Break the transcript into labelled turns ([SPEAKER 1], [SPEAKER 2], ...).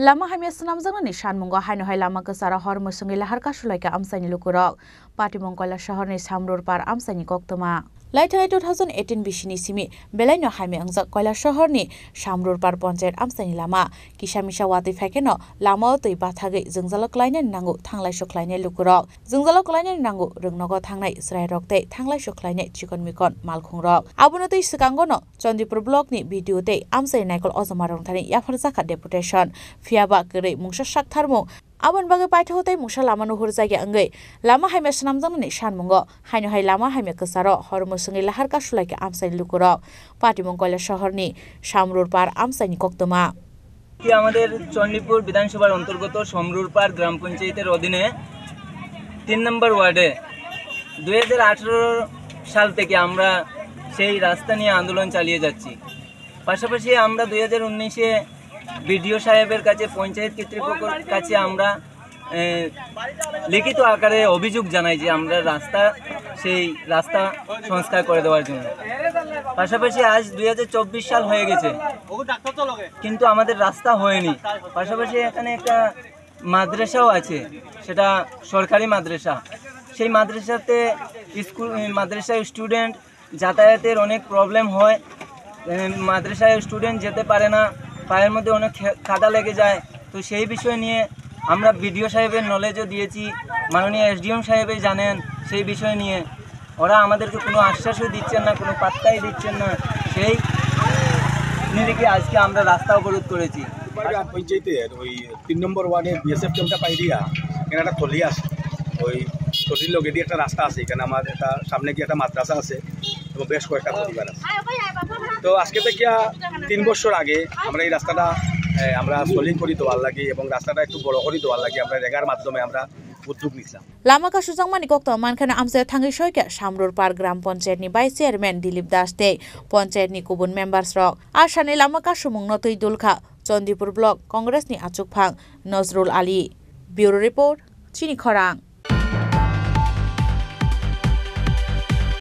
[SPEAKER 1] lama hamya sunamjang ni shanmungo haino hai lama ka sara hor musungi lahar ka shulai ka amsani lukurok pati mongkola shahor ni samror par amsani koktoma লাইথাই two thousand eighteen বিশিনি সিমি বেলাইন হামি আংজাক কয়লা শহরনি সামরুর পার পঞ্চায়েত আমসাইনি লামা কিসা মিসা ওয়াতি ফেকেন লামাও তৈ বাথাগৈ জোংজালক লাইনের নাঙ্গু থাংলাই সুখলাইনে লুকুরক জোংজালক লাইনের নাঙ্গু রংনগ থাংনাই স্রাই রক্তে থাংলাই সুখলাইনে চিকন মিকন মালখং রক আবনতৈ সিকাঙ্গন চন্দ্রপুর ব্লকনি ভিডিওতে আমসাই নাইকল অজমা রংথানি ইয়াফার জাখা ডেপুটেশন ফিয়াবা gerei mungsa saktharmo abon আবন paitha hotai হতে lama no hor jage angai লামা হাইমে সনাম ni san mongo haino hai lama haime kasaro hormo sungi lahar ka sulai ke amsai lukoro pati শহর নি সামরুর পার আমসাইনি কক্তমা
[SPEAKER 2] আমাদের চন্ডীপুর বিধানসভার অন্তর্গত সমরুর গ্রাম পঞ্চায়েতের অধীনে তিন নম্বর ওয়ার্ডে দুই সাল থেকে আমরা সেই রাস্তা নিয়ে আন্দোলন চালিয়ে যাচ্ছি পাশাপাশি আমরা দুই হাজার উনিশে বিডিও সাহেবের কাছে পঞ্চায়েত কর্তৃপক্ষের কাছে আমরা লিখিত আকারে অভিযোগ জানাই যে আমরা রাস্তা সেই রাস্তা সংস্কার করে দেওয়ার জন্য পাশাপাশি আজ দুই সাল হয়ে গেছে কিন্তু আমাদের রাস্তা হয়নি পাশাপাশি এখানে একটা মাদ্রাসাও আছে সেটা সরকারি মাদ্রাসা সেই মাদ্রাসাতে স্কুল মাদ্রাসায় স্টুডেন্ট যাতায়াতের অনেক প্রবলেম হয় মাদ্রাসায় স্টুডেন্ট যেতে পারে না পায়ের মধ্যে অনেক কাদা লেগে যায় তো সেই বিষয় নিয়ে আমরা বিডিও সাহেবের নলেজও দিয়েছি মাননীয় এসডিএম সাহেবই জানেন সেই বিষয় নিয়ে ওরা আমাদেরকে কোনো আশ্বাসও দিচ্ছেন না কোনো পাত্তাই দিচ্ছেন না সেই নিরিখে আজকে আমরা রাস্তা অবরোধ করেছি
[SPEAKER 3] ওই তিন নম্বর ওয়ার্ডে বিএসএফ ক্যাম্পটা পাই দিয়া এখানে একটা তলি আছে ওই তলির লগে দিয়ে একটা রাস্তা আছে এখানে আমার একটা সামনে গিয়ে একটা মাদ্রাসা আছে বেশ কয়েকটা পরিবার আছে হ্যাঁ, তো আজকে থেকে তিন বছর আগে আমরা এই রাস্তাটা আমরা সলিং করি দেওয়ার লাগে এবং রাস্তাটা একটু বড় করি দেওয়ার লাগে আমরা রেগার মাধ্যমে আমরা উদ্যোগ নিছিলাম
[SPEAKER 1] লামাকা সুজংমানি কক্ত মানখানে আমজাদ থাঙ্গি সৈকা সামরুর পার গ্রাম পঞ্চায়েতনি ভাইস চেয়ারম্যান দিলীপ দাস দে পঞ্চায়েতনি কুবুন মেম্বার্স রক আসানি লামাকা সুমুংন নতই দুলখা চন্দিপুর ব্লক কংগ্রেসনি আচুক ফাং নজরুল আলী ব্যুরো রিপোর্ট চিনি খরাং